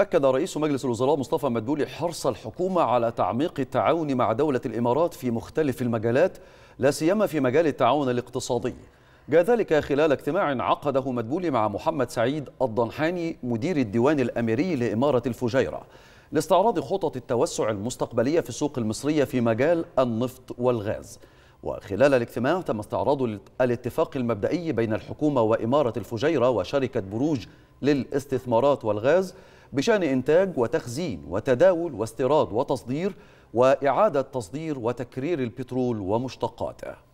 أكد رئيس مجلس الوزراء مصطفى مدبولي حرص الحكومة على تعميق التعاون مع دولة الإمارات في مختلف المجالات لا سيما في مجال التعاون الاقتصادي جاء ذلك خلال اجتماع عقده مدبولي مع محمد سعيد الضنحاني مدير الديوان الأميري لإمارة الفجيرة لاستعراض خطط التوسع المستقبلية في السوق المصرية في مجال النفط والغاز وخلال الاجتماع تم استعراض الاتفاق المبدئي بين الحكومة وإمارة الفجيرة وشركة بروج للاستثمارات والغاز بشأن إنتاج وتخزين وتداول واستيراد وتصدير وإعادة تصدير وتكرير البترول ومشتقاته